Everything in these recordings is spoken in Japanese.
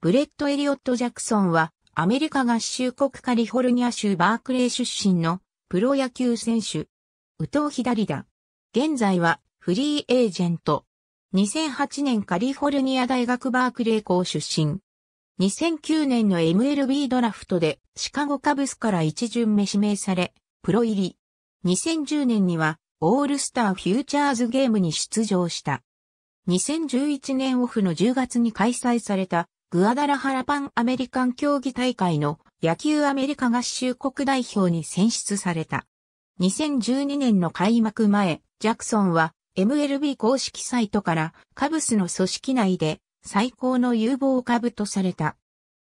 ブレット・エリオット・ジャクソンは、アメリカ合衆国カリフォルニア州バークレー出身のプロ野球選手。右投左打。現在はフリーエージェント。2008年カリフォルニア大学バークレー校出身。2009年の MLB ドラフトでシカゴカブスから一巡目指名され、プロ入り。2010年にはオールスターフューチャーズゲームに出場した。2011年オフの10月に開催されたグアダラハラパンアメリカン競技大会の野球アメリカ合衆国代表に選出された。2012年の開幕前、ジャクソンは MLB 公式サイトからカブスの組織内で最高の有望株とされた。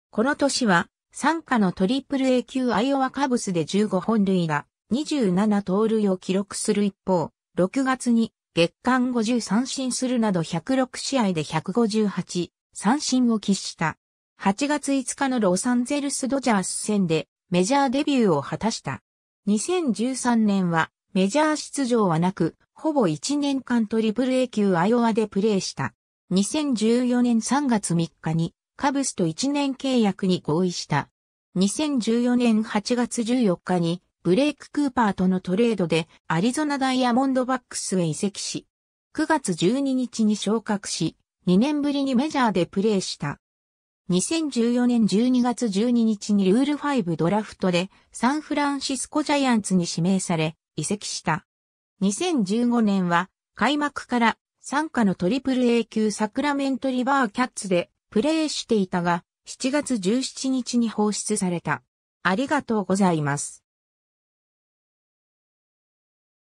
この年は、参加のトリプル A 級アイオワカブスで15本塁打、27盗塁を記録する一方、6月に月間5三振するなど106試合で158、三振を喫した。8月5日のロサンゼルスドジャース戦でメジャーデビューを果たした。2013年はメジャー出場はなく、ほぼ1年間トリプル A 級アイオワでプレーした。2014年3月3日にカブスと1年契約に合意した。2014年8月14日にブレイク・クーパーとのトレードでアリゾナダイヤモンドバックスへ移籍し、9月12日に昇格し、2年ぶりにメジャーでプレーした。2014年12月12日にルール5ドラフトでサンフランシスコジャイアンツに指名され移籍した。2015年は開幕から参加のトリプル A 級サクラメントリバーキャッツでプレーしていたが7月17日に放出された。ありがとうございます。